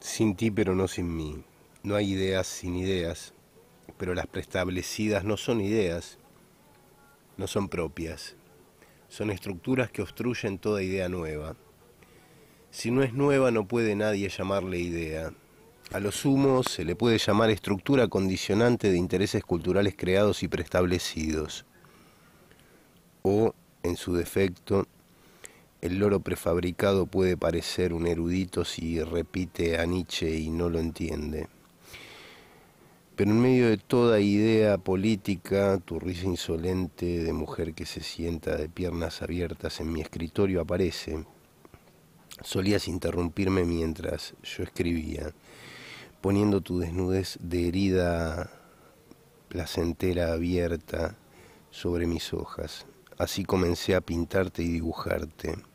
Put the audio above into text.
Sin ti pero no sin mí. No hay ideas sin ideas, pero las preestablecidas no son ideas, no son propias. Son estructuras que obstruyen toda idea nueva. Si no es nueva no puede nadie llamarle idea. A lo sumo se le puede llamar estructura condicionante de intereses culturales creados y preestablecidos. O, en su defecto, el loro prefabricado puede parecer un erudito si repite a Nietzsche y no lo entiende. Pero en medio de toda idea política, tu risa insolente de mujer que se sienta de piernas abiertas en mi escritorio aparece. Solías interrumpirme mientras yo escribía, poniendo tu desnudez de herida placentera abierta sobre mis hojas. Así comencé a pintarte y dibujarte.